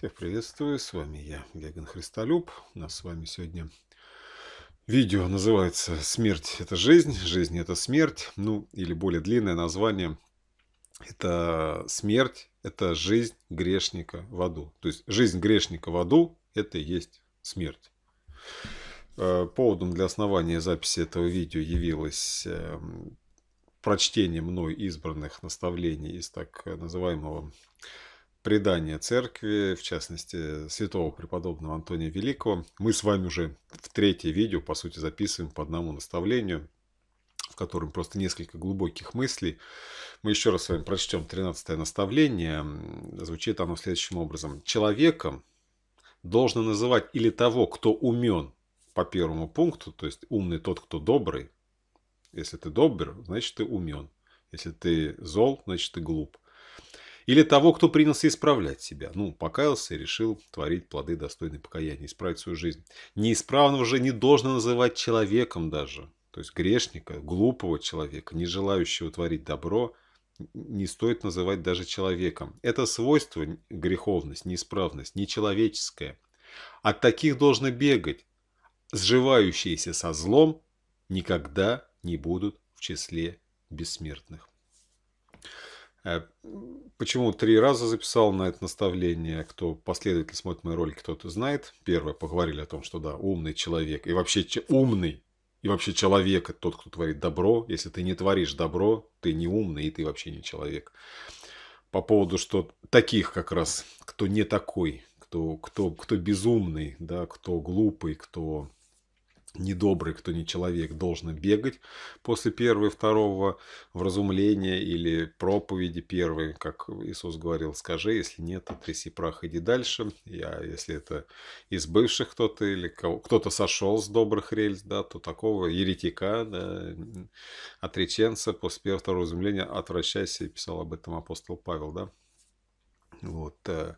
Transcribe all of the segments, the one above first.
Всех приветствую, с вами я, Гаган Христолюб. У нас с вами сегодня видео называется «Смерть – это жизнь, жизнь – это смерть». Ну, или более длинное название – это «Смерть – это жизнь грешника в аду». То есть, жизнь грешника в аду – это и есть смерть. Э, поводом для основания записи этого видео явилось эм, прочтение мной избранных наставлений из так называемого предания церкви, в частности, святого преподобного Антония Великого. Мы с вами уже в третье видео, по сути, записываем по одному наставлению, в котором просто несколько глубоких мыслей. Мы еще раз с вами прочтем 13 наставление. Звучит оно следующим образом. Человеком должно называть или того, кто умен по первому пункту, то есть умный тот, кто добрый. Если ты добр, значит ты умен. Если ты зол, значит ты глуп. Или того, кто принялся исправлять себя. Ну, покаялся и решил творить плоды достойные покаяния, исправить свою жизнь. Неисправного же не должно называть человеком даже. То есть грешника, глупого человека, не желающего творить добро, не стоит называть даже человеком. Это свойство, греховность, неисправность, нечеловеческое. От таких должно бегать. Сживающиеся со злом никогда не будут в числе бессмертных. Э, почему три раза записал на это наставление? Кто последовательно смотрит мои ролики, кто-то знает. Первое, поговорили о том, что да, умный человек. И вообще умный, и вообще человек – тот, кто творит добро. Если ты не творишь добро, ты не умный, и ты вообще не человек. По поводу, что таких как раз, кто не такой, кто, кто, кто безумный, да, кто глупый, кто недобрый, кто не человек, должен бегать после первого и второго вразумления или проповеди первой, как Иисус говорил, скажи, если нет, то тряси прах, иди дальше. Я, если это из бывших кто-то или кто-то сошел с добрых рельс, да, то такого еретика, да, отреченца после первого и второго вразумления отвращайся, писал об этом апостол Павел, да. Вот. Э,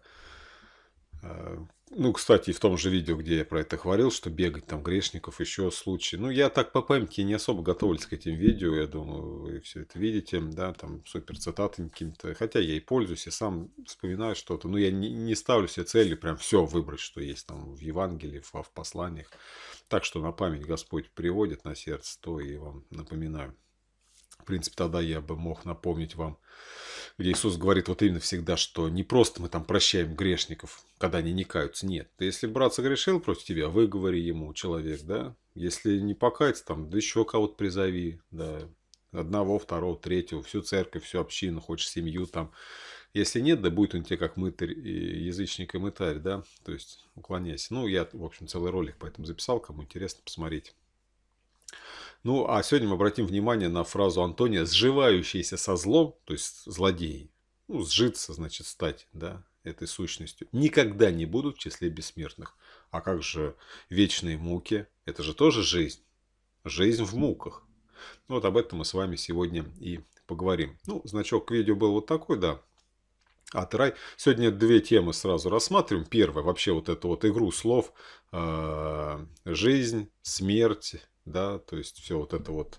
э, ну, кстати, в том же видео, где я про это говорил, что бегать там грешников, еще случаи. Ну, я так по памяти не особо готовлюсь к этим видео, я думаю, вы все это видите, да, там супер цитатами каким-то. Хотя я и пользуюсь, я сам вспоминаю что-то. Но ну, я не, не ставлю себе целью прям все выбрать, что есть там в Евангелии, в, в посланиях. Так что на память Господь приводит на сердце, то и вам напоминаю. В принципе, тогда я бы мог напомнить вам где Иисус говорит вот именно всегда, что не просто мы там прощаем грешников, когда они не каются. Нет, если брат согрешил против тебя, выговори ему, человек, да. Если не покается, там, да еще кого-то призови, да. Одного, второго, третьего, всю церковь, всю общину, хочешь семью там. Если нет, да будет он тебе как мытарь, и язычник и мытарь, да. То есть уклоняйся. Ну, я, в общем, целый ролик по этому записал, кому интересно, посмотреть. Ну, а сегодня мы обратим внимание на фразу Антония «сживающийся со злом», то есть злодеи. Ну, сжиться, значит, стать, да, этой сущностью. Никогда не будут в числе бессмертных. А как же вечные муки? Это же тоже жизнь. Жизнь в муках. Ну, вот об этом мы с вами сегодня и поговорим. Ну, значок к видео был вот такой, да, от рай. Сегодня две темы сразу рассматриваем. Первая, вообще вот эту вот игру слов. Э -э жизнь, смерть, да, то есть все вот это вот.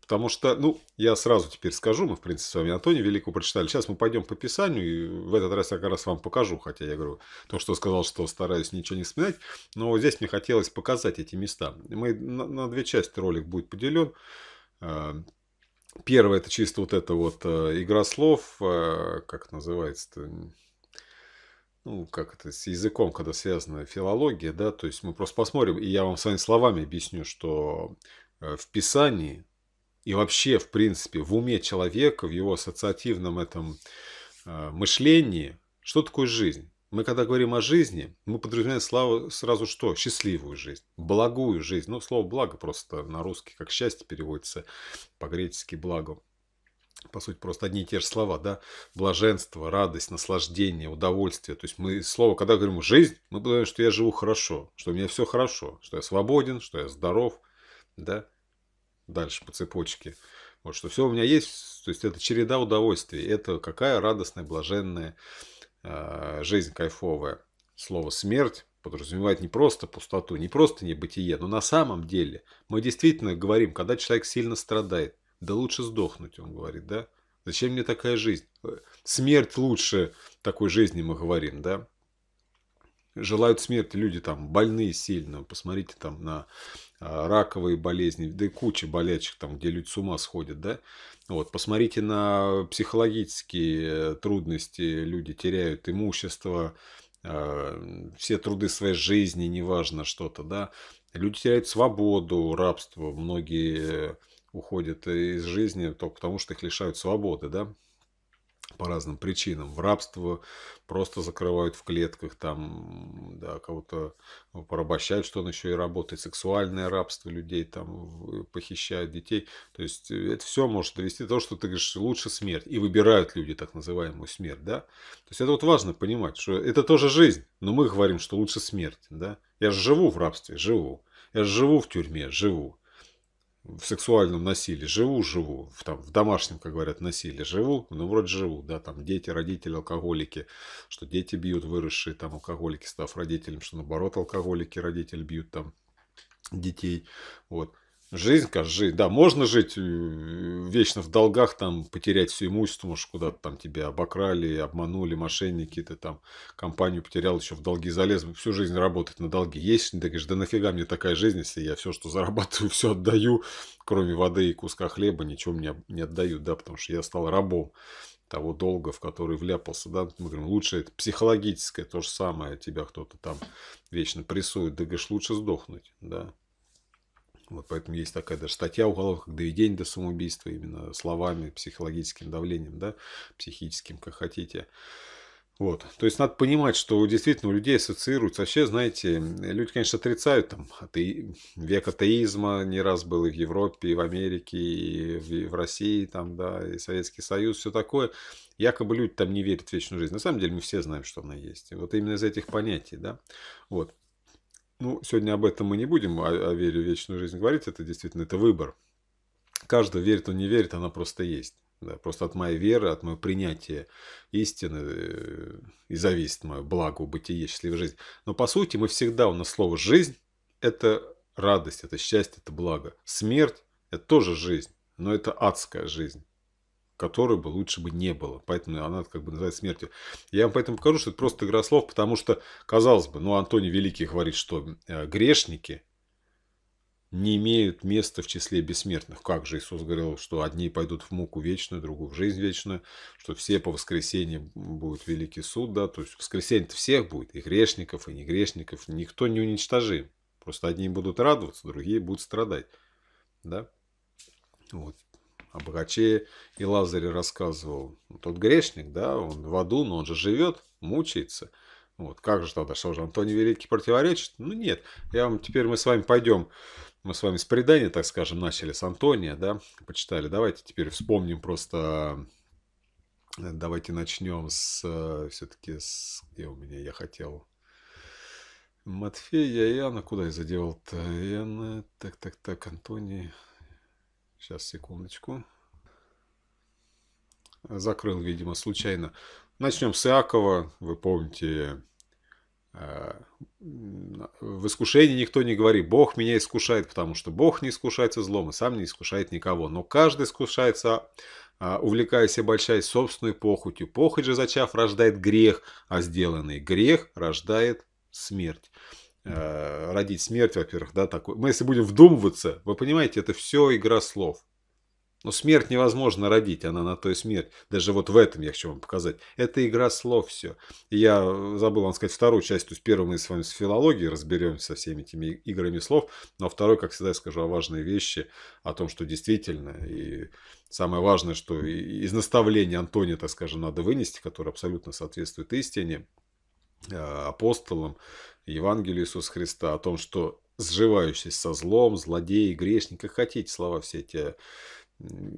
Потому что, ну, я сразу теперь скажу, мы, в принципе, с вами Антоний Великого прочитали. Сейчас мы пойдем по Писанию, и в этот раз я как раз вам покажу, хотя я говорю, то, что сказал, что стараюсь ничего не вспоминать, но вот здесь мне хотелось показать эти места. Мы на, на две части ролик будет поделен. Э, Первое, это чисто вот это вот э, игра слов, э, как называется-то, ну, как это, с языком, когда связана филология, да, то есть мы просто посмотрим, и я вам своими словами объясню, что э, в Писании и вообще, в принципе, в уме человека, в его ассоциативном этом э, мышлении, что такое жизнь? Мы когда говорим о жизни, мы подразумеваем славу сразу что? Счастливую жизнь, благую жизнь. Ну, слово «благо» просто на русский как «счастье» переводится, по-гречески «благо» по сути, просто одни и те же слова, да, блаженство, радость, наслаждение, удовольствие. То есть мы слово, когда говорим «жизнь», мы понимаем, что я живу хорошо, что у меня все хорошо, что я свободен, что я здоров, да, дальше по цепочке. Вот, что все у меня есть, то есть это череда удовольствий, это какая радостная, блаженная э, жизнь кайфовая. Слово «смерть» подразумевает не просто пустоту, не просто небытие, но на самом деле мы действительно говорим, когда человек сильно страдает, да лучше сдохнуть, он говорит, да? Зачем мне такая жизнь? Э, смерть лучше такой жизни, мы говорим, да? Желают смерти люди там больные сильно. Посмотрите там на а, раковые болезни, да и куча болячек там, где люди с ума сходят, да? Вот, посмотрите на психологические э, трудности. Люди теряют имущество, а, все труды своей жизни, неважно что-то, да? Люди теряют свободу, рабство. Многие э, уходят из жизни только потому, что их лишают свободы, да, по разным причинам. В рабство просто закрывают в клетках, там, да, кого-то порабощают, что он еще и работает. Сексуальное рабство людей, там, похищают детей. То есть, это все может довести до того, что ты говоришь, лучше смерть. И выбирают люди так называемую смерть, да. То есть, это вот важно понимать, что это тоже жизнь, но мы говорим, что лучше смерть, да. Я же живу в рабстве, живу. Я же живу в тюрьме, живу в сексуальном насилии. Живу, живу. В, там, в домашнем, как говорят, насилии. Живу, ну вроде живу, да, там дети, родители, алкоголики, что дети бьют выросшие, там алкоголики, став родителям, что наоборот алкоголики, родители бьют там детей, вот. Жизнь, как жизнь. Да, можно жить э, вечно в долгах, там, потерять все имущество, может, куда-то там тебя обокрали, обманули, мошенники, ты там компанию потерял, еще в долги залез, всю жизнь работать на долги. Есть, ты говоришь, да нафига мне такая жизнь, если я все, что зарабатываю, все отдаю, кроме воды и куска хлеба, ничего мне не отдают да, потому что я стал рабом того долга, в который вляпался, да, мы говорим, лучше это психологическое, то же самое, тебя кто-то там вечно прессует, да, говоришь, лучше сдохнуть, да, вот поэтому есть такая даже статья уголовная, как доведение до самоубийства именно словами, психологическим давлением, да, психическим, как хотите. Вот. То есть надо понимать, что действительно у людей ассоциируется. Вообще, знаете, люди, конечно, отрицают там ате... век атеизма, не раз был и в Европе, и в Америке, в, и в России, там, да, и Советский Союз, все такое. Якобы люди там не верят в вечную жизнь. На самом деле мы все знаем, что она есть. И вот именно из этих понятий, да. Вот. Ну, сегодня об этом мы не будем, о, о вере в вечную жизнь говорить. Это действительно это выбор. Каждый верит, он не верит, она просто есть. Да, просто от моей веры, от моего принятия истины э, и зависит мое благо, бытие, счастливая жизнь. Но по сути мы всегда, у нас слово «жизнь» – это радость, это счастье, это благо. Смерть – это тоже жизнь, но это адская жизнь которой бы лучше бы не было. Поэтому она как бы называется смертью. Я вам поэтому покажу, что это просто игра слов, потому что, казалось бы, ну, Антоний Великий говорит, что э, грешники не имеют места в числе бессмертных. Как же Иисус говорил, что одни пойдут в муку вечную, другую в жизнь вечную, что все по воскресенье будет великий суд, да, то есть воскресенье-то всех будет, и грешников, и не грешников, никто не уничтожим. Просто одни будут радоваться, другие будут страдать, да. Вот о богаче и Лазаре рассказывал. Тот грешник, да, он в аду, но он же живет, мучается. Вот, как же тогда, что же, Антоний Великий противоречит? Ну нет, я вам, теперь мы с вами пойдем, мы с вами с предания, так скажем, начали с Антония, да, почитали. Давайте теперь вспомним просто, э, давайте начнем с, э, все-таки, с, где у меня, я хотел, Матфея, Иоанна, куда я задевал-то? Иоанна, так, так, так, Антоний, Сейчас, секундочку. Закрыл, видимо, случайно. Начнем с Иакова. Вы помните, э, в искушении никто не говорит, Бог меня искушает, потому что Бог не искушается злом и сам не искушает никого. Но каждый искушается, а, увлекаясь и обольщаясь собственной похотью. Похоть же, зачав, рождает грех, а сделанный грех рождает смерть. Э, родить смерть, во-первых, да, такой. Мы если будем вдумываться, вы понимаете, это все игра слов. Но смерть невозможно родить, она на той смерть. Даже вот в этом я хочу вам показать. Это игра слов все. И я э, забыл вам сказать вторую часть. То есть первую мы с вами с филологией разберемся со всеми этими играми слов. Но ну, а второй, как всегда, я скажу о важной вещи, о том, что действительно и самое важное, что из наставления Антония, так скажем, надо вынести, которое абсолютно соответствует истине, э, апостолам, Евангелие Иисуса Христа о том, что сживающийся со злом, злодеи, грешники, хотите, слова все эти,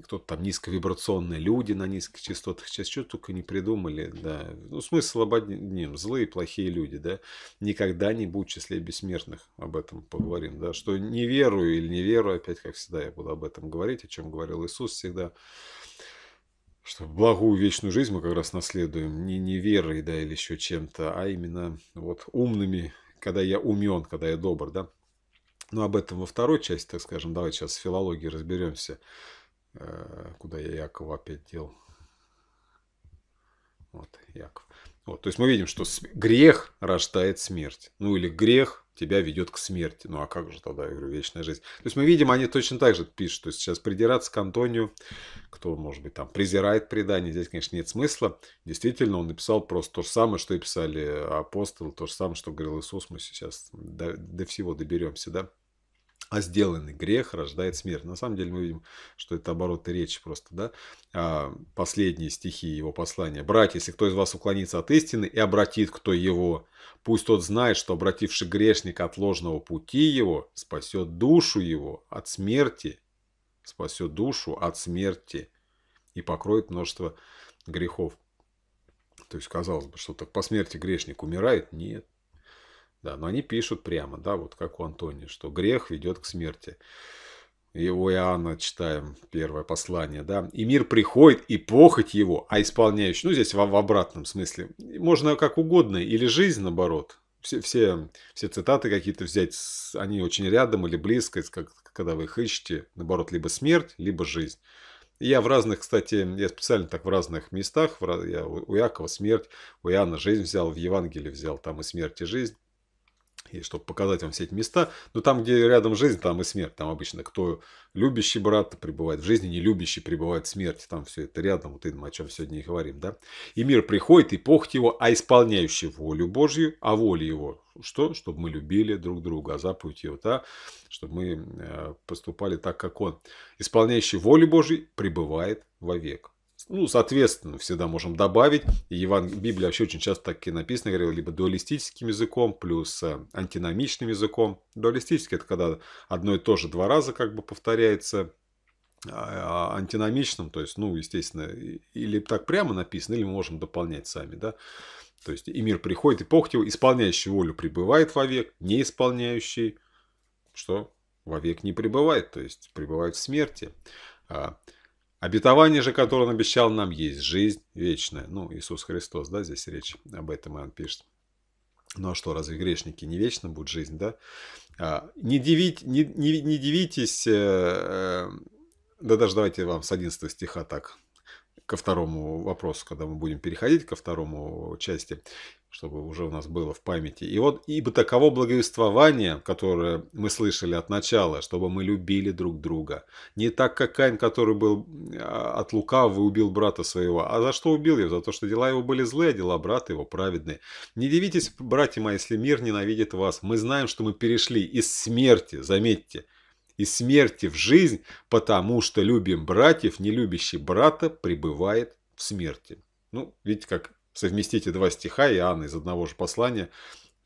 кто-то там низковибрационные люди на низких частотах, сейчас что только не придумали, да. Ну, смысл об одним, злые, плохие люди, да. Никогда не будут в числе бессмертных, об этом поговорим, да. Что не верую или не верую, опять, как всегда, я буду об этом говорить, о чем говорил Иисус всегда что благую вечную жизнь мы как раз наследуем не, не верой, да, или еще чем-то, а именно вот умными, когда я умен, когда я добр, да. Но об этом во второй части, так скажем, давай сейчас с филологией разберемся, э, куда я Якова опять дел. Вот, Яков. Вот, то есть мы видим, что грех рождает смерть. Ну или грех тебя ведет к смерти. Ну а как же тогда, я говорю, вечная жизнь? То есть мы видим, они точно так же пишут, то есть сейчас придираться к Антонию, кто, может быть, там презирает предание, здесь, конечно, нет смысла. Действительно, он написал просто то же самое, что и писали апостолы, то же самое, что говорил Иисус, мы сейчас до, до всего доберемся, да? а сделанный грех рождает смерть. На самом деле мы видим, что это обороты речи просто, да, а, последние стихи его послания. «Братья, если кто из вас уклонится от истины и обратит кто его, пусть тот знает, что обративший грешник от ложного пути его спасет душу его от смерти, спасет душу от смерти и покроет множество грехов». То есть, казалось бы, что так по смерти грешник умирает? Нет. Да, но они пишут прямо, да, вот как у Антония, что грех ведет к смерти. И у Иоанна читаем первое послание, да. «И мир приходит, и похоть его, а исполняющий...» Ну, здесь в, в обратном смысле. Можно как угодно, или жизнь, наоборот. Все, все, все цитаты какие-то взять, они очень рядом или близко, как, когда вы их ищете. Наоборот, либо смерть, либо жизнь. Я в разных, кстати, я специально так в разных местах, в, я, у Якова смерть, у Иоанна жизнь взял, в Евангелии взял, там и смерть, и жизнь и чтобы показать вам все эти места. Но там, где рядом жизнь, там и смерть. Там обычно кто любящий брат пребывает в жизни, не любящий пребывает в смерти. Там все это рядом, вот мы о чем сегодня и говорим. Да? И мир приходит, и похоть его, а исполняющий волю Божью, а воля его, что? Чтобы мы любили друг друга, а заповедь его, да? Чтобы мы э, поступали так, как он. Исполняющий волю Божью пребывает вовек. Ну, соответственно, всегда можем добавить. И Библия вообще очень часто так и написана, говорил, либо дуалистическим языком, плюс э, антиномичным языком. Дуалистический – это когда одно и то же два раза как бы повторяется а, а антиномичным, то есть, ну, естественно, или так прямо написано, или мы можем дополнять сами, да. То есть, и мир приходит, и похоть его, исполняющий волю пребывает вовек, не исполняющий, что? Вовек не пребывает, то есть, пребывает в смерти. А, Обетование же, которое он обещал нам, есть жизнь вечная. Ну, Иисус Христос, да, здесь речь об этом и он пишет. Ну а что, разве грешники не вечно будет жизнь, да? А, не, дивить, не, не, не дивитесь, э, э, да даже давайте вам с 11 стиха так ко второму вопросу, когда мы будем переходить ко второму части, чтобы уже у нас было в памяти. И вот, ибо таково благовествование, которое мы слышали от начала, чтобы мы любили друг друга. Не так, как Кайн, который был а, от лукавого и убил брата своего. А за что убил его? За то, что дела его были злые, а дела брата его праведные. Не дивитесь, братья мои, если мир ненавидит вас. Мы знаем, что мы перешли из смерти, заметьте, и смерти в жизнь, потому что любим братьев, не любящий брата пребывает в смерти. Ну, видите, как совместите два стиха Иоанна из одного же послания,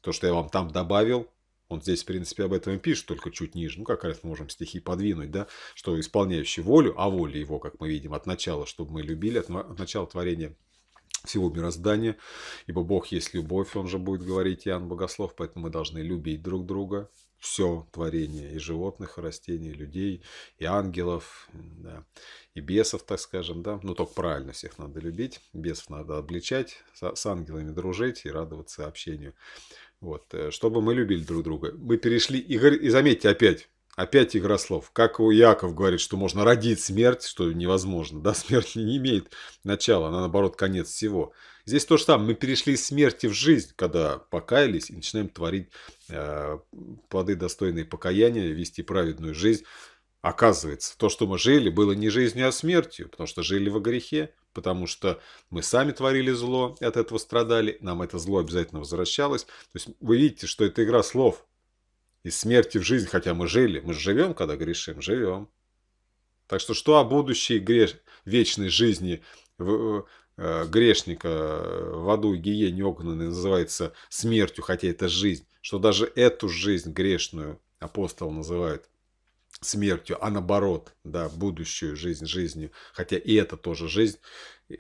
то, что я вам там добавил, он здесь, в принципе, об этом и пишет, только чуть ниже. Ну, как раз мы можем стихи подвинуть, да, что исполняющий волю, а воля его, как мы видим, от начала, чтобы мы любили, от начала творения всего мироздания, ибо Бог есть любовь, он же будет говорить Иоанн Богослов, поэтому мы должны любить друг друга, все творение, и животных, и растений, и людей, и ангелов, да, и бесов, так скажем, да. Ну, только правильно всех надо любить, бесов надо обличать, с ангелами дружить и радоваться общению. Вот, э, чтобы мы любили друг друга. Мы перешли, и, и заметьте опять, Опять игра слов. Как у Яков говорит, что можно родить смерть, что невозможно. Да, смерть не имеет начала, она наоборот конец всего. Здесь то же самое. Мы перешли из смерти в жизнь, когда покаялись и начинаем творить э, плоды достойные покаяния, вести праведную жизнь. Оказывается, то, что мы жили, было не жизнью, а смертью, потому что жили во грехе, потому что мы сами творили зло, и от этого страдали, нам это зло обязательно возвращалось. То есть вы видите, что это игра слов, из смерти в жизнь, хотя мы жили, мы живем, когда грешим, живем. Так что что о будущей греш... вечной жизни в... Э, грешника в аду и гиене огненной называется смертью, хотя это жизнь, что даже эту жизнь грешную апостол называет смертью, а наоборот, да, будущую жизнь жизнью, хотя и это тоже жизнь,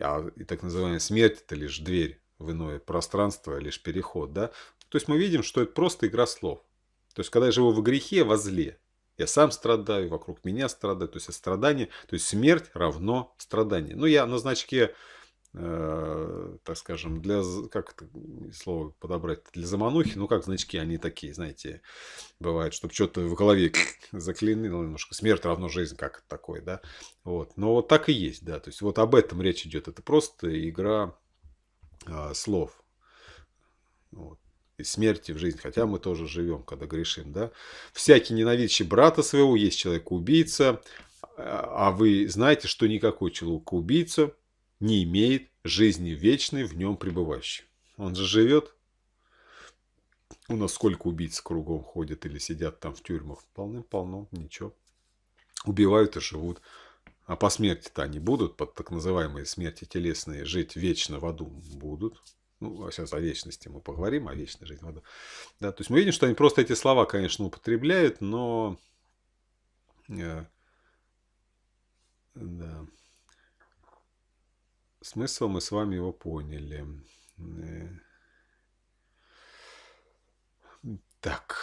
а и так называемая смерть это лишь дверь в иное пространство, лишь переход, да. То есть мы видим, что это просто игра слов. То есть, когда я живу в грехе, во зле, я сам страдаю, вокруг меня страдают. То есть, страдание, то есть смерть равно страданию. Ну, я на значке, э, так скажем, для, как это слово подобрать, для заманухи, ну, как значки, они такие, знаете, бывает, чтобы что-то в голове заклинило немножко. Смерть равно жизнь, как такое, да. Вот. Но вот так и есть, да. То есть, вот об этом речь идет. Это просто игра э, слов. Вот смерти в жизнь, хотя мы тоже живем, когда грешим, да. Всякий ненавидящий брата своего есть человек-убийца, а, а вы знаете, что никакой человек-убийца не имеет жизни вечной в нем пребывающей. Он же живет. У нас сколько убийц кругом ходят или сидят там в тюрьмах? Полным-полно, ничего. Убивают и живут. А по смерти-то они будут, под так называемые смерти телесные, жить вечно в аду? Будут. Ну, сейчас о вечности мы поговорим, о вечной жизни в Да, то есть мы видим, что они просто эти слова, конечно, употребляют, но... Э, да. Смысл мы с вами его поняли. Так.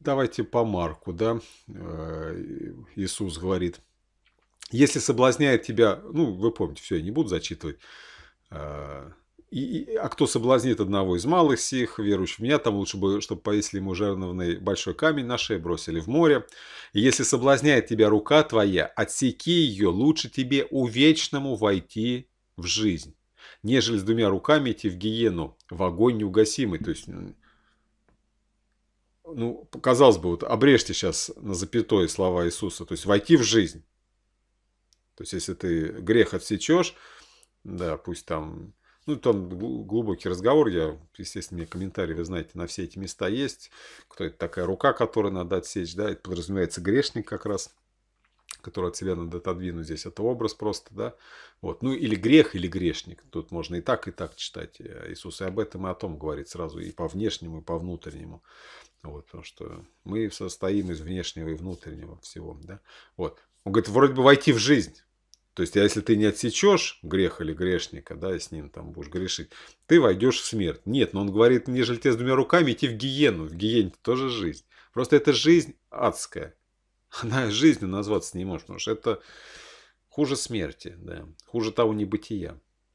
Давайте по Марку, да? Э, Иисус говорит – если соблазняет тебя, ну, вы помните, все, я не буду зачитывать. А, и, и, а кто соблазнит одного из малых сих, верующих в меня, там лучше бы, чтобы повесили ему жерновный большой камень на шею, бросили в море. И если соблазняет тебя рука твоя, отсеки ее, лучше тебе увечному войти в жизнь, нежели с двумя руками идти в гиену, в огонь неугасимый. То есть, ну, казалось бы, вот обрежьте сейчас на запятой слова Иисуса, то есть войти в жизнь. То есть, если ты грех отсечешь, да, пусть там... Ну, там глубокий разговор, я, естественно, мне комментарии, вы знаете, на все эти места есть. Кто это такая рука, которую надо отсечь, да, это подразумевается грешник как раз, который от себя надо отодвинуть, здесь это образ просто, да. Вот, ну, или грех, или грешник, тут можно и так, и так читать. Э, Иисус и об этом, и о том говорит сразу, и по внешнему, и по внутреннему. Вот, потому что мы состоим из внешнего и внутреннего всего. Да? Вот. Он говорит, вроде бы войти в жизнь. То есть, а если ты не отсечешь грех или грешника, да, и с ним там будешь грешить, ты войдешь в смерть. Нет, но он говорит, нежели те с двумя руками идти в гиену. В гиене тоже жизнь. Просто это жизнь адская. Она жизнью назваться не может, потому что это хуже смерти, да, хуже того небытия.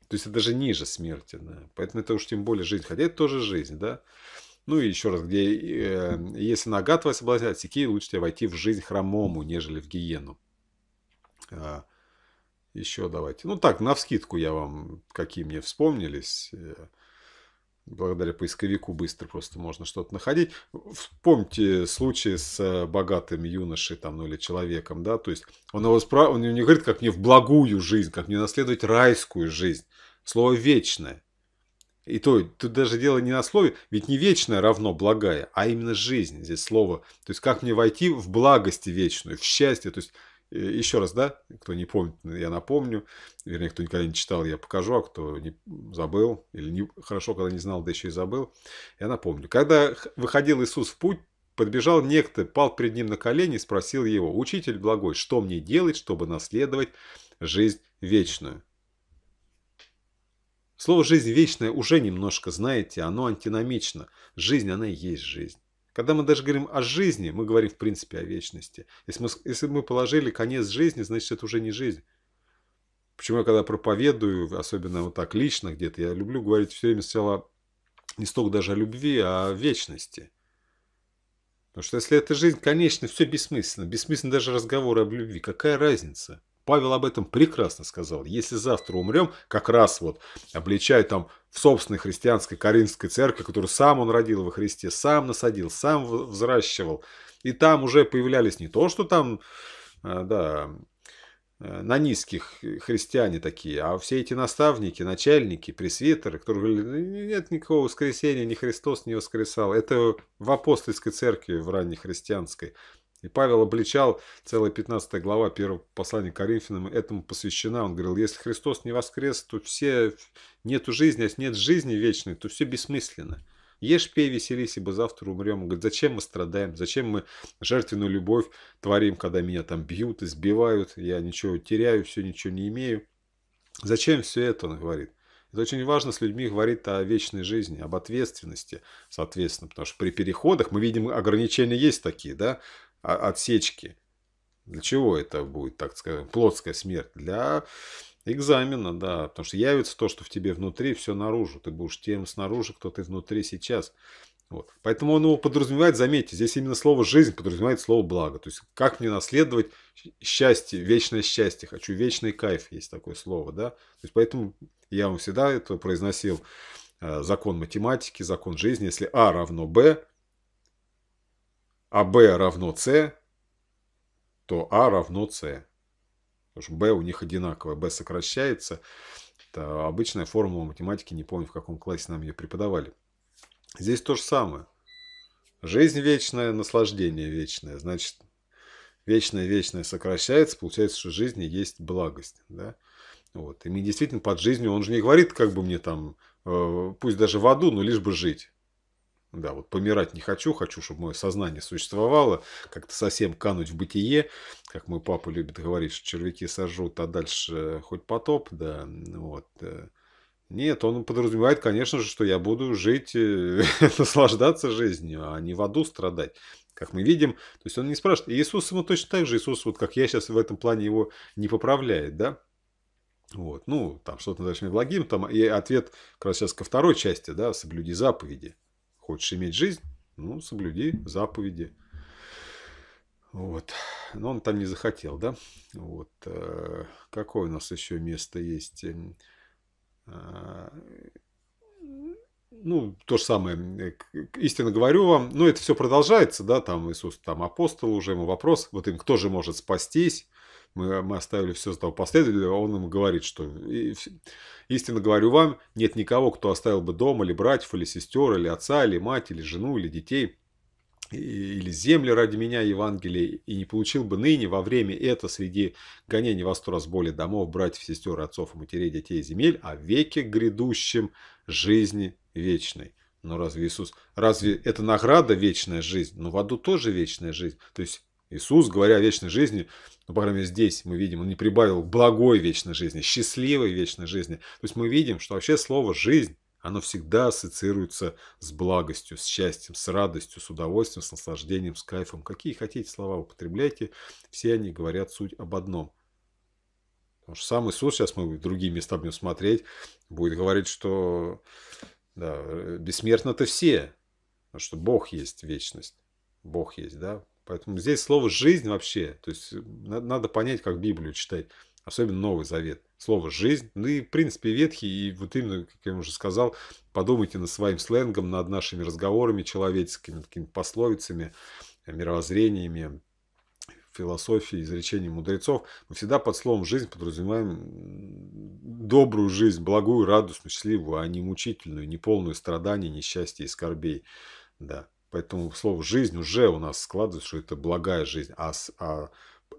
То есть это даже ниже смерти, да. Поэтому это уж тем более жизнь. Хотя это тоже жизнь, да. Ну и еще раз, где э, если нога твоя соблазняет, секи, лучше тебе войти в жизнь хромому, нежели в гиену. А, Еще давайте. Ну так, на вскидку я вам, какие мне вспомнились. Э, благодаря поисковику быстро просто можно что-то находить. Вспомните случаи с э, богатым юношей там, ну или человеком, да, то есть он его спра... он не говорит, как мне в благую жизнь, как мне наследовать райскую жизнь. Слово вечное. И то, тут даже дело не на слове, ведь не вечное равно благая, а именно жизнь. Здесь слово, то есть как мне войти в благости вечную, в счастье, то есть Э, еще раз, да, кто не помнит, я напомню. Вернее, кто никогда не читал, я покажу, а кто не забыл, или не, хорошо, когда не знал, да еще и забыл, я напомню. Когда выходил Иисус в путь, подбежал некто, пал перед ним на колени и спросил его, «Учитель благой, что мне делать, чтобы наследовать жизнь вечную?» Слово «жизнь вечная» уже немножко, знаете, оно антиномично. Жизнь, она и есть жизнь. Когда мы даже говорим о жизни, мы говорим в принципе о вечности. Если мы, если мы положили конец жизни, значит это уже не жизнь. Почему я когда проповедую, особенно вот так лично где-то, я люблю говорить все время сначала не столько даже о любви, а о вечности. Потому что если эта жизнь конечна, все бессмысленно. Бессмысленно даже разговор об любви. Какая разница? Павел об этом прекрасно сказал. Если завтра умрем, как раз вот обличая там в собственной христианской Каринской церкви, которую сам он родил во Христе, сам насадил, сам взращивал. И там уже появлялись не то, что там, э, да, э, на низких христиане такие, а все эти наставники, начальники, пресвитеры, которые говорили, нет никакого воскресения, ни Христос не воскресал. Это в апостольской церкви, в раннехристианской. И Павел обличал, целая 15 глава 1 послания Коринфянам этому посвящена. Он говорил, если Христос не воскрес, то все нету жизни, а если нет жизни вечной, то все бессмысленно. Ешь, пей, веселись, ибо завтра умрем. Он говорит, зачем мы страдаем, зачем мы жертвенную любовь творим, когда меня там бьют, избивают, я ничего теряю, все ничего не имею. Зачем все это, он говорит. Это очень важно с людьми говорит о вечной жизни, об ответственности, соответственно, потому что при переходах мы видим ограничения есть такие, да, отсечки. Для чего это будет, так сказать плотская смерть? Для экзамена, да. Потому что явится то, что в тебе внутри, все наружу. Ты будешь тем снаружи, кто ты внутри сейчас. Вот. Поэтому он его подразумевает, заметьте, здесь именно слово «жизнь» подразумевает слово «благо». То есть, как мне наследовать счастье, вечное счастье? Хочу вечный кайф, есть такое слово, да? То есть, поэтому я вам всегда это произносил, э, закон математики, закон жизни. Если А равно Б, а b равно c, то a а равно c. Потому что b у них одинаковое, b сокращается. Это обычная формула математики, не помню, в каком классе нам ее преподавали. Здесь то же самое. Жизнь вечная, наслаждение вечное. Значит, вечное-вечное сокращается, получается, что жизни есть благость. Да? Вот. И мне действительно под жизнью, он же не говорит, как бы мне там, э, пусть даже в аду, но лишь бы жить. Да, вот помирать не хочу, хочу, чтобы мое сознание существовало, как-то совсем кануть в бытие, как мой папа любит говорить, что червяки сожрут, а дальше э, хоть потоп, да, вот. Э. Нет, он подразумевает, конечно же, что я буду жить, э, наслаждаться жизнью, а не в аду страдать. Как мы видим, то есть он не спрашивает. Иисус ему точно так же, Иисус, вот как я сейчас в этом плане его не поправляет, да? Вот, ну, там что-то называешь благим, там и ответ как раз сейчас ко второй части, да, соблюди заповеди. Хочешь иметь жизнь? Ну, соблюди заповеди. Вот. Но он там не захотел, да? Вот. Э, какое у нас еще место есть? Эм, а, ну, то же самое, э, истинно говорю вам, но ну, это все продолжается, да, там Иисус, там апостол уже, ему вопрос, вот им кто же может спастись, мы, мы оставили все за того последователя, он им говорит, что и истинно говорю вам, нет никого, кто оставил бы дом, или братьев, или сестер, или отца, или мать, или жену, или детей, или земли ради меня Евангелие, и не получил бы ныне во время это среди гонений во сто раз более домов, братьев, сестер, отцов, матерей, детей, земель, а веке грядущем жизни вечной. Но разве Иисус, разве это награда вечная жизнь? Но ну, в аду тоже вечная жизнь. То есть Иисус, говоря о вечной жизни, ну, по крайней мере, здесь мы видим, он не прибавил благой вечной жизни, счастливой вечной жизни. То есть мы видим, что вообще слово «жизнь» оно всегда ассоциируется с благостью, с счастьем, с радостью, с удовольствием, с наслаждением, с кайфом. Какие хотите слова употребляйте, все они говорят суть об одном. Потому что сам Иисус, сейчас мы в другие места будем смотреть, будет говорить, что да, бессмертно-то все, что Бог есть вечность. Бог есть, да, Поэтому здесь слово «жизнь» вообще, то есть э, надо, понять, как Библию читать, особенно Новый Завет. Слово «жизнь», ну и в принципе ветхий, и вот именно, как я уже сказал, подумайте над своим сленгом, над нашими разговорами человеческими, какими пословицами, э, мировоззрениями, философии, изречений мудрецов, мы всегда под словом «жизнь» подразумеваем добрую жизнь, благую, радостную, счастливую, а не мучительную, не полную страданий, несчастья и скорбей. Да. Поэтому слово «жизнь» уже у нас складывается, что это благая жизнь. А, а,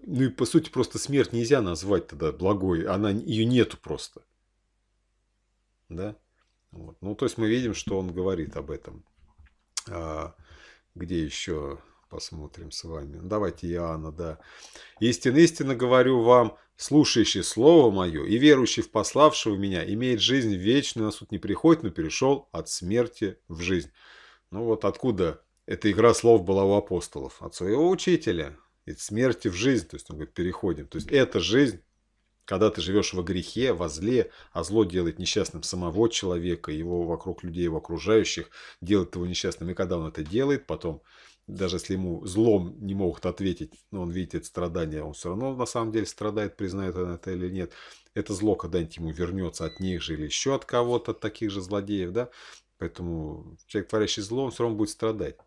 ну и по сути просто смерть нельзя назвать тогда благой. Она, ее нету просто. Да? Вот. Ну то есть мы видим, что он говорит об этом. А, где еще посмотрим с вами? Ну, давайте Иоанна, да. «Истинно, истинно говорю вам, слушающий слово мое и верующий в пославшего меня имеет жизнь вечную, на суд не приходит, но перешел от смерти в жизнь». Ну вот откуда эта игра слов была у апостолов? От своего учителя. Из смерти в жизнь. То есть он говорит, переходим. То есть это жизнь, когда ты живешь во грехе, во зле, а зло делает несчастным самого человека, его вокруг людей, его окружающих, делает его несчастным. И когда он это делает, потом, даже если ему злом не могут ответить, но он видит это страдание, он все равно на самом деле страдает, признает он это или нет. Это зло когда-нибудь ему вернется от них же или еще от кого-то, от таких же злодеев, да? Поэтому человек, творящий зло, он все равно будет страдать.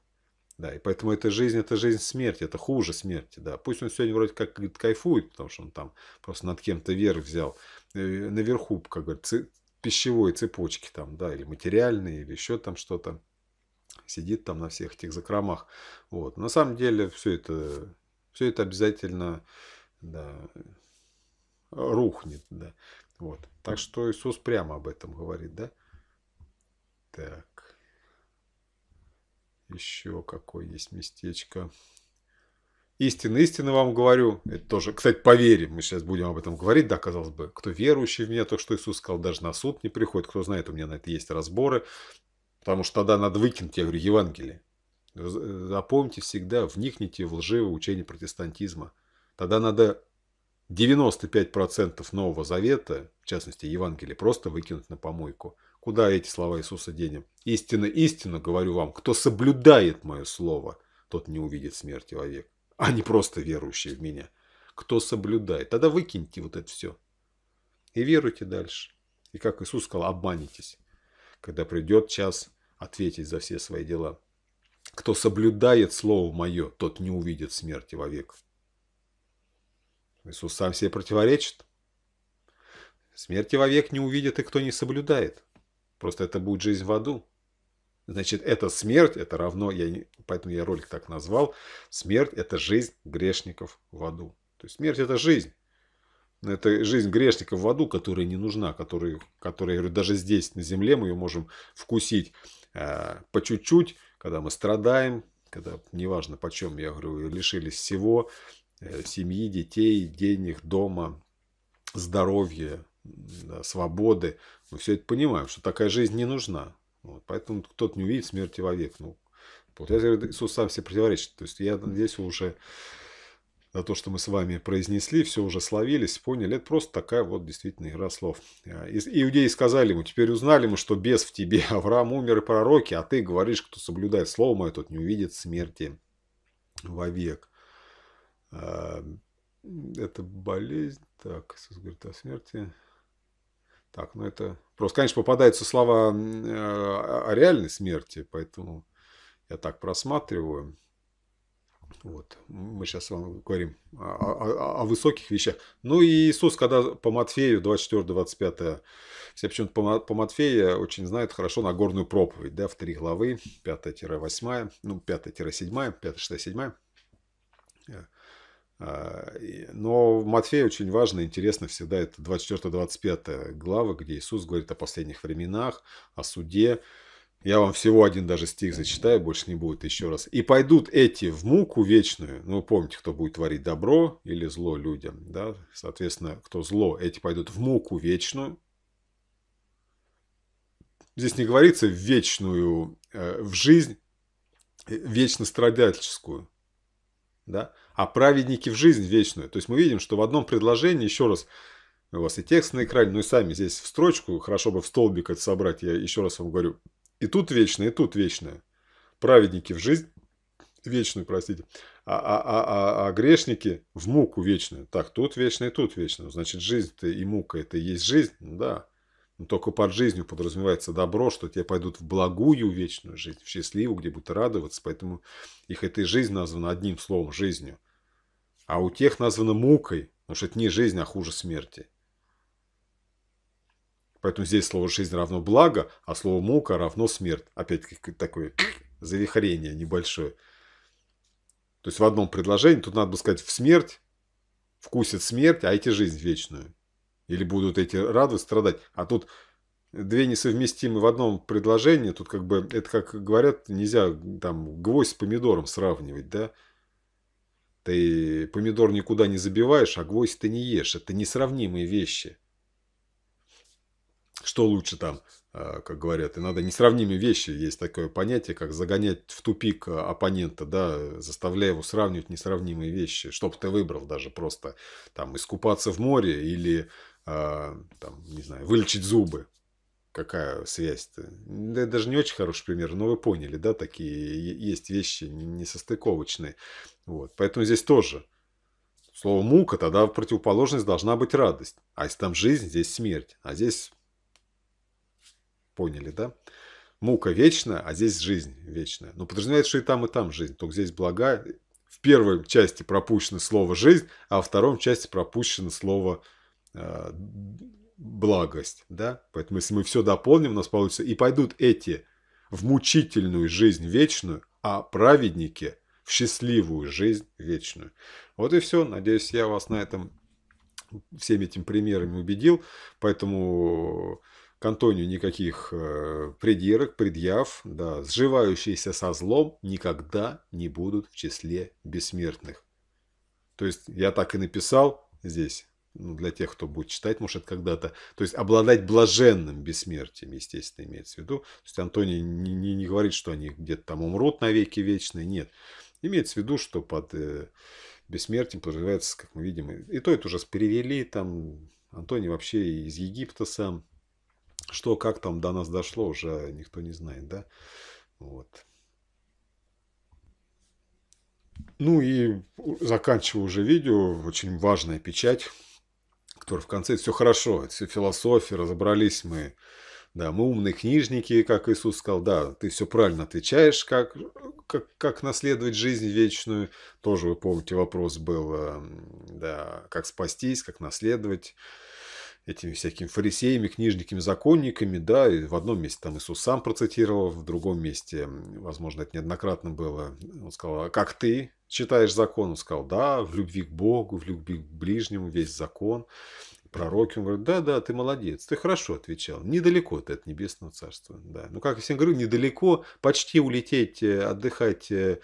Да, и поэтому эта жизнь, это жизнь смерти, это хуже смерти, да. Пусть он сегодня вроде как говорит, кайфует, потому что он там просто над кем-то верх взял, э, наверху, как говорят, ци пищевой цепочки там, да, или материальные, или еще там что-то. Сидит там на всех этих закромах. Вот. На самом деле все это, все это обязательно да, рухнет, да. Вот. Так что Иисус прямо об этом говорит, да. Так. Еще какое есть местечко. Истина, истина вам говорю. Это тоже, кстати, поверим, мы сейчас будем об этом говорить, да, казалось бы, кто верующий в меня, то, что Иисус сказал, даже на суд не приходит, кто знает, у меня на это есть разборы, потому что тогда надо выкинуть, я говорю, Евангелие. Запомните всегда, вникните в лживое учение протестантизма. Тогда надо 95% Нового Завета, в частности Евангелие, просто выкинуть на помойку – Куда эти слова Иисуса денем? Истинно, истинно говорю вам, кто соблюдает мое слово, тот не увидит смерти вовек, а не просто верующие в меня. Кто соблюдает? Тогда выкиньте вот это все. И веруйте дальше. И как Иисус сказал, обманитесь, когда придет час ответить за все свои дела. Кто соблюдает слово мое, тот не увидит смерти вовек. Иисус сам себе противоречит. Смерти вовек не увидит и кто не соблюдает. Просто это будет жизнь в аду. Значит, это смерть, это равно, я не, поэтому я ролик так назвал, смерть – это жизнь грешников в аду. То есть смерть – это жизнь. Это жизнь грешников в аду, которая не нужна, которая, которая говорю, даже здесь, на земле, мы ее можем вкусить э, по чуть-чуть, когда мы страдаем, когда, неважно по чем, я говорю, лишились всего, э, семьи, детей, денег, дома, здоровья, свободы. Мы все это понимаем, что такая жизнь не нужна. Вот, поэтому кто-то не увидит смерти вовек. Ну, получается, Иисус сам себе противоречит. То есть я здесь уже за то, что мы с вами произнесли, все уже словились, поняли. Это просто такая вот действительно игра слов. А, иудеи сказали ему, теперь узнали мы, что без в тебе, Авраам умер и пророки, а ты говоришь, кто соблюдает слово мое, тот не увидит смерти вовек. А, это болезнь. Так, Иисус говорит о смерти. Так, ну это просто, конечно, попадаются слова э, о реальной смерти, поэтому я так просматриваю. Вот. Мы сейчас вам говорим о, о, о высоких вещах. Ну и Иисус, когда по Матфею 24-25, все почему-то по, по Матфея очень знают хорошо на горную проповедь, да, в три главы, 5-8, ну 5-7, 5-6-7. А, но в Матфея очень важно интересно всегда это 24-25 глава, где Иисус говорит о последних временах, о суде. Я вам всего один даже стих зачитаю, больше не будет еще раз. «И пойдут эти в муку вечную». Ну, вы помните, кто будет творить добро или зло людям. Да? Соответственно, кто зло, эти пойдут в муку вечную. Здесь не говорится в вечную, э, в жизнь, э, вечно страдательскую. Да? а праведники в жизнь вечную. То есть мы видим, что в одном предложении, еще раз, у вас и текст на экране, ну и сами здесь в строчку, хорошо бы в столбик это собрать, я еще раз вам говорю. И тут вечное, и тут вечное. Праведники в жизнь вечную, простите, а, а, а, а грешники в муку вечную. Так, тут вечное, и тут вечное. Значит, жизнь-то и мука – это и есть жизнь, да. Но только под жизнью подразумевается добро, что тебе пойдут в благую вечную жизнь, в счастливую, где будут радоваться. Поэтому их эта жизнь названа одним словом – жизнью. А у тех названа мукой, потому что это не жизнь, а хуже смерти. Поэтому здесь слово «жизнь» равно «благо», а слово «мука» равно «смерть». Опять-таки такое завихрение небольшое. То есть в одном предложении тут надо бы сказать «в смерть», «вкусит смерть», а эти «жизнь вечную». Или будут эти рады страдать. А тут две несовместимы в одном предложении. Тут как бы, это как говорят, нельзя там гвоздь с помидором сравнивать, да? Ты помидор никуда не забиваешь, а гвоздь ты не ешь. Это несравнимые вещи. Что лучше там, а, как говорят, и надо несравнимые вещи. Есть такое понятие, как загонять в тупик а, оппонента, да, заставляя его сравнивать несравнимые вещи. Что бы ты выбрал даже просто там искупаться в море или а, там, не знаю, вылечить зубы. Какая связь-то? Это даже не очень хороший пример, но вы поняли, да, такие есть вещи несостыковочные. Вот. Поэтому здесь тоже слово мука, тогда в противоположность должна быть радость. А если там жизнь, здесь смерть. А здесь поняли, да? Мука вечная а здесь жизнь вечная. Но ну, подразумевает, что и там, и там жизнь. Только здесь блага. В первой части пропущено слово «жизнь», а во втором части пропущено слово «жизнь» А, благость, да? Поэтому если мы все дополним, у нас получится, и пойдут эти в мучительную жизнь вечную, а праведники в счастливую жизнь вечную. Вот и все. Надеюсь, я вас на этом всеми этим примерами убедил. Поэтому к Антонию никаких э, придирок, предъяв, да, сживающиеся со злом никогда не будут в числе бессмертных. То есть я так и написал здесь ну, для тех, кто будет читать, может, когда-то, то есть обладать блаженным бессмертием, естественно, имеется в виду. То есть Антоний не, не, не говорит, что они где-то там умрут навеки вечные, нет. Имеется в виду, что под э, бессмертием подразумевается, как мы видим, и, и то это уже перевели, там Антоний вообще из Египта сам. Что, как там до нас дошло, уже никто не знает, да? Вот. Ну и заканчиваю уже видео, очень важная печать который в конце все хорошо, это все философия, разобрались мы. Да, мы умные книжники, как Иисус сказал, да, ты все правильно отвечаешь, как, как, как наследовать жизнь вечную. Тоже, вы помните, вопрос был, эм, да, как спастись, как наследовать этими всякими фарисеями, книжниками, законниками, да, и в одном месте там Иисус сам процитировал, в другом месте, возможно, это неоднократно было, он сказал, а как ты читаешь закон? Он сказал, да, в любви к Богу, в любви к ближнему весь закон. Пророки, он говорит, да, да, ты молодец, ты хорошо отвечал, недалеко ты от Небесного Царства, да. Ну, как я всем говорю, недалеко, почти улететь, э, отдыхать э,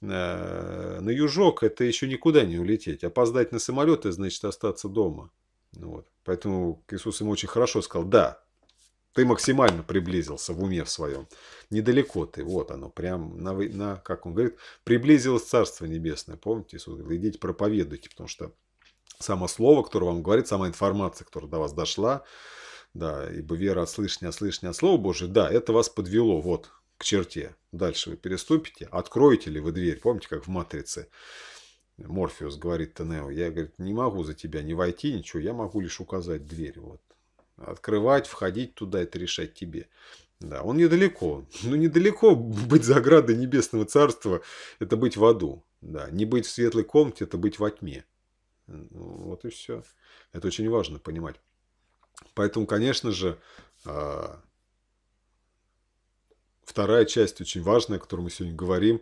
на южок, это еще никуда не улететь. Опоздать на самолет, и значит остаться дома. Ну вот. Поэтому Иисус ему очень хорошо сказал, да, ты максимально приблизился в уме в своем. Недалеко ты, вот оно, прям на, на как он говорит, приблизилось Царство Небесное. Помните, Иисус говорит, идите проповедуйте, потому что само слово, которое вам говорит, сама информация, которая до вас дошла, да, ибо вера от слышания, от слышания от Слова Божия, да, это вас подвело, вот, к черте. Дальше вы переступите, откроете ли вы дверь, помните, как в «Матрице», Морфеус говорит Тенео, я говорит, не могу за тебя не войти, ничего, я могу лишь указать дверь. Вот. Открывать, входить туда, это решать тебе. Да, он недалеко. Ну, недалеко быть за оградой Небесного Царства – это быть в аду. Да, не быть в светлой комнате – это быть во тьме. Ну, вот и все. Это очень важно понимать. Поэтому, конечно же, а, вторая часть очень важная, о которой мы сегодня говорим,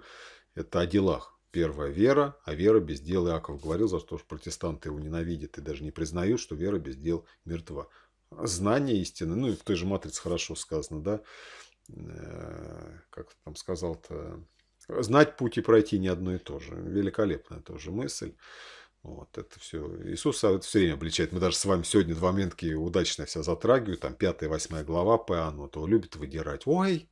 это о делах. Первая – вера, а вера без дел Иаков говорил, за что протестанты его ненавидят и даже не признают, что вера без дел мертва. Знание истины, ну и в той же «Матрице» хорошо сказано, да, э, как там сказал-то, знать путь и пройти не одно и то же. Великолепная тоже мысль. Вот, это все. Иисус а, это все время обличает. Мы даже с вами сегодня два моментки удачно все затрагивают. Там пятая восьмая глава по Иоанну, то любит выдирать. Ой,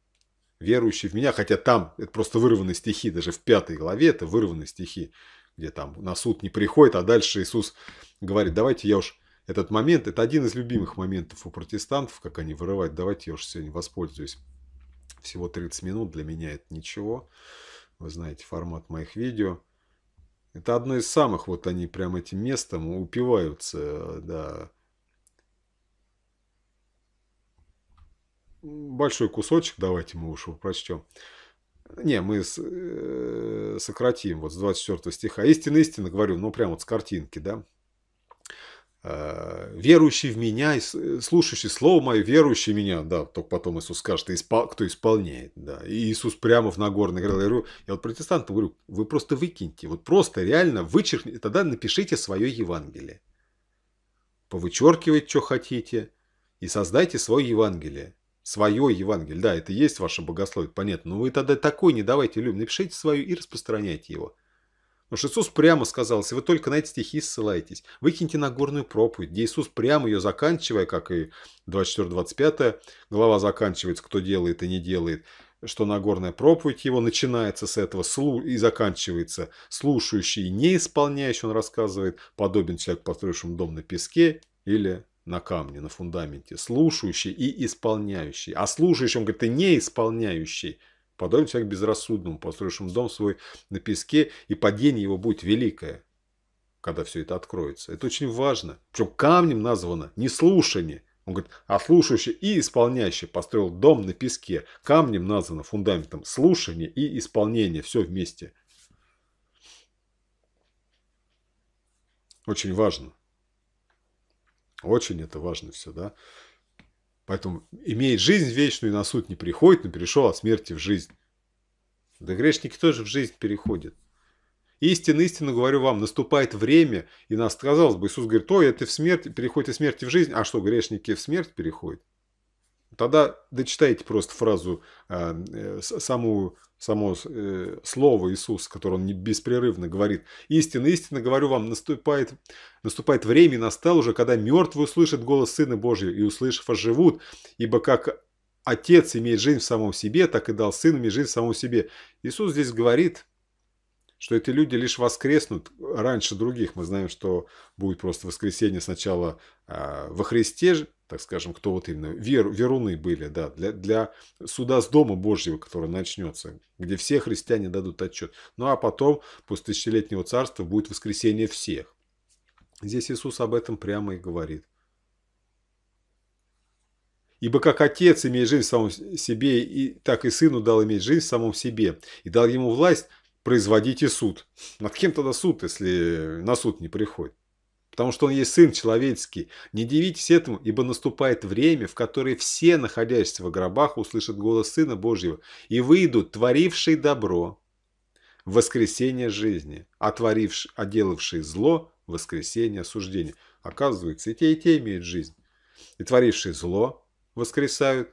верующий в меня, хотя там это просто вырванные стихи, даже в пятой главе это вырванные стихи, где там на суд не приходит, а дальше Иисус говорит, давайте я уж этот момент, это один из любимых моментов у протестантов, как они вырывают, давайте я уж сегодня воспользуюсь. Всего 30 минут, для меня это ничего. Вы знаете формат моих видео. Это одно из самых, вот они прям этим местом упиваются, да, большой кусочек, давайте мы уж его прочтем. Не, мы с, э, сократим вот с 24 стиха. Истина, истина, говорю, ну прям вот с картинки, да. Э, верующий в меня, э, слушающий слово мое, верующий в меня, да, только потом Иисус скажет, испол, кто исполняет, да. И Иисус прямо в Нагорной говорил, я, говорю, я вот протестант говорю, вы просто выкиньте, вот просто реально вычеркните, тогда напишите свое Евангелие. Повычеркивайте, что хотите, и создайте свое Евангелие свое Евангелие. Да, это и есть ваше богословие, понятно. Но вы тогда такой не давайте людям. Напишите свое и распространяйте его. Потому что Иисус прямо сказал, если вы только на эти стихи ссылаетесь, выкиньте на горную проповедь, где Иисус прямо ее заканчивая, как и 24-25 глава заканчивается, кто делает и не делает, что Нагорная проповедь его начинается с этого и заканчивается. Слушающий и не исполняющий, он рассказывает, подобен человек, построившему дом на песке или на камне, на фундаменте, слушающий и исполняющий. А слушающий, он говорит, ты не исполняющий. Подобен человек безрассудному, построившему дом свой на песке, и падение его будет великое, когда все это откроется. Это очень важно. Причем камнем названо не слушание. Он говорит, а слушающий и исполняющий построил дом на песке. Камнем названо фундаментом слушание и исполнение. Все вместе. Очень важно. Очень это важно все, да. Поэтому имеет жизнь вечную и на суд не приходит, но перешел от смерти в жизнь. Да грешники тоже в жизнь переходят. Истинно, истинно говорю вам, наступает время, и нас, казалось бы, Иисус говорит, ой, это в смерть, переходит из смерти в жизнь, а что, грешники в смерть переходят? Тогда дочитайте просто фразу, а, э, саму, само э, слово Иисус, которое он беспрерывно говорит. «Истинно, истинно, говорю вам, наступает, наступает время, настал уже, когда мертвые услышат голос Сына Божьего, и, услышав, оживут, ибо как Отец имеет жизнь в самом себе, так и дал Сын иметь жизнь в самом себе». Иисус здесь говорит – что эти люди лишь воскреснут раньше других. Мы знаем, что будет просто воскресение сначала э, во Христе, так скажем, кто вот именно, вер, веруны были, да, для, для суда с Дома Божьего, который начнется, где все христиане дадут отчет. Ну а потом, после тысячелетнего царства, будет воскресение всех. Здесь Иисус об этом прямо и говорит. Ибо как Отец имеет жизнь в самом себе, и так и Сыну дал иметь жизнь в самом себе, и дал Ему власть производите суд. Над кем тогда суд, если на суд не приходит? Потому что он есть сын человеческий. Не дивитесь этому, ибо наступает время, в которое все, находящиеся в гробах, услышат голос Сына Божьего и выйдут, творившие добро, в воскресение жизни, а отворившие, отделавшие а зло, в воскресение осуждения. Оказывается, и те, и те имеют жизнь. И творившие зло воскресают.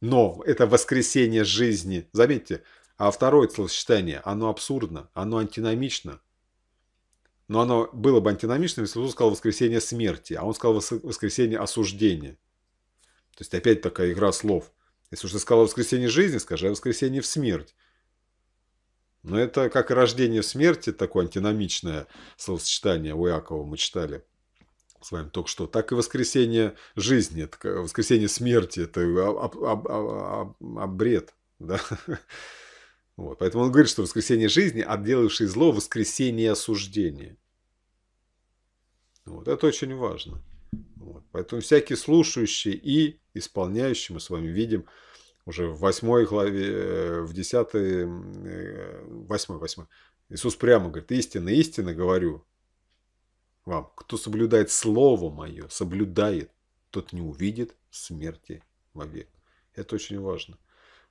Но это воскресение жизни. Заметьте, а второе словосочетание, оно абсурдно, оно антиномично. Но оно было бы антиномичным, если бы он сказал воскресение смерти, а он сказал воскресение осуждения. То есть опять такая игра слов. Если уж ты сказал воскресение жизни, скажи воскресение в смерть. Но это как и рождение в смерти, такое антиномичное словосочетание у Якова мы читали с вами только что, так и воскресение жизни, воскресение смерти, это об, об, об, об, бред, да? Вот. Поэтому он говорит, что воскресение жизни, отделавший зло, воскресение осуждения. Вот. Это очень важно. Вот. Поэтому всякий слушающий и исполняющий, мы с вами видим, уже в 8 главе, э, в 10, 8, 8. Иисус прямо говорит, истинно, истинно говорю вам, кто соблюдает Слово Мое, соблюдает, тот не увидит смерти вовек. Это очень важно.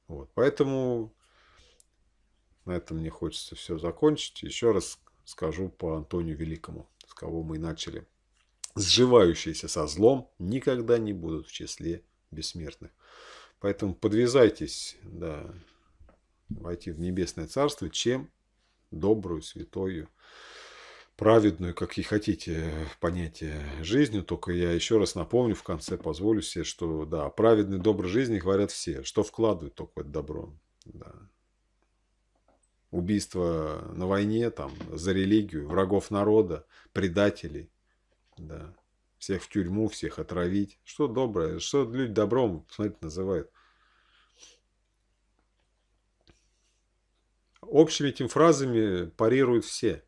Вот. Поэтому на этом мне хочется все закончить. Еще раз скажу по Антонию Великому, с кого мы и начали. Сживающиеся со злом никогда не будут в числе бессмертных. Поэтому подвязайтесь, да, войти в небесное царство, чем добрую, святую, праведную, как и хотите, понятие жизнью. Только я еще раз напомню, в конце позволю себе, что да, праведной, доброй жизни говорят все, что вкладывают только в это добро. Да убийства на войне, там, за религию, врагов народа, предателей, да, всех в тюрьму, всех отравить. Что доброе, что люди добром, смотрите, называют. Общими этим фразами парируют все.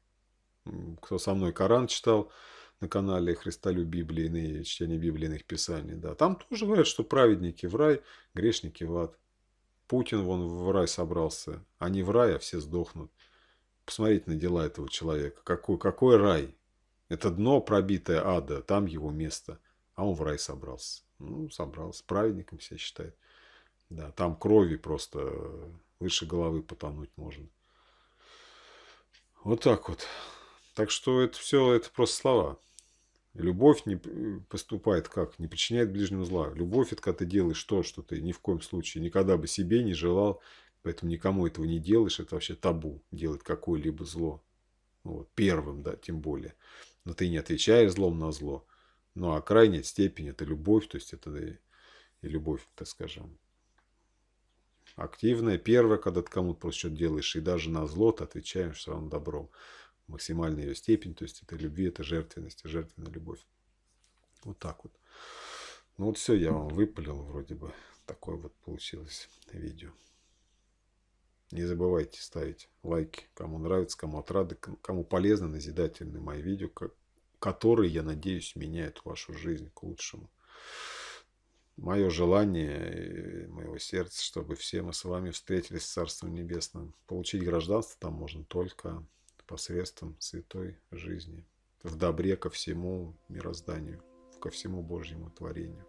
Кто со мной Коран читал на канале Христолю Библии, иные чтения Библии, писаний. Да. Там тоже говорят, что праведники в рай, грешники в ад. Путин вон в рай собрался. Они в рай, а все сдохнут. Посмотрите на дела этого человека. Какой, какой рай? Это дно пробитое ада, там его место. А он в рай собрался. Ну, собрался. Праведником себя считает. Да, там крови просто э, выше головы потонуть можно. Вот так вот. Так что это все, это просто слова. Любовь не э, поступает как? Не причиняет ближнему зла. Любовь – это когда ты делаешь то, что ты ни в коем случае никогда бы себе не желал, поэтому никому этого не делаешь. Это вообще табу – делать какое-либо зло. Ну вот, первым, да, тем более. Но ты не отвечаешь злом на зло. Ну, а крайняя степень – это любовь, то есть это и, и любовь, так скажем, активная. Первая, когда ты кому-то просто что-то делаешь, и даже на зло ты отвечаешь все равно добром максимальная ее степень, то есть это любви, это жертвенность, жертвенная любовь. Вот так вот. Ну вот все, я вам выпалил вроде бы. Такое вот получилось видео. Не забывайте ставить лайки, кому нравится, кому отрады, кому полезны назидательные мои видео, которые, я надеюсь, меняют вашу жизнь к лучшему. Мое желание моего сердца, чтобы все мы с вами встретились с Царством Небесным. Получить гражданство там можно только посредством святой жизни в добре ко всему мирозданию, ко всему Божьему творению.